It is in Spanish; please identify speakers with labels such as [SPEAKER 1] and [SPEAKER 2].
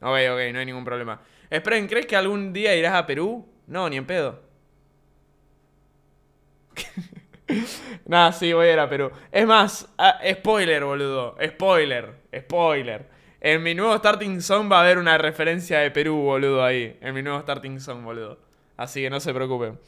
[SPEAKER 1] Ok, ok, no hay ningún problema. Esperen, ¿crees que algún día irás a Perú? No, ni en pedo. Nada, sí, voy a ir a Perú. Es más, ah, spoiler, boludo. Spoiler, spoiler. En mi nuevo Starting Zone va a haber una referencia de Perú, boludo, ahí. En mi nuevo Starting Zone, boludo. Así que no se preocupen.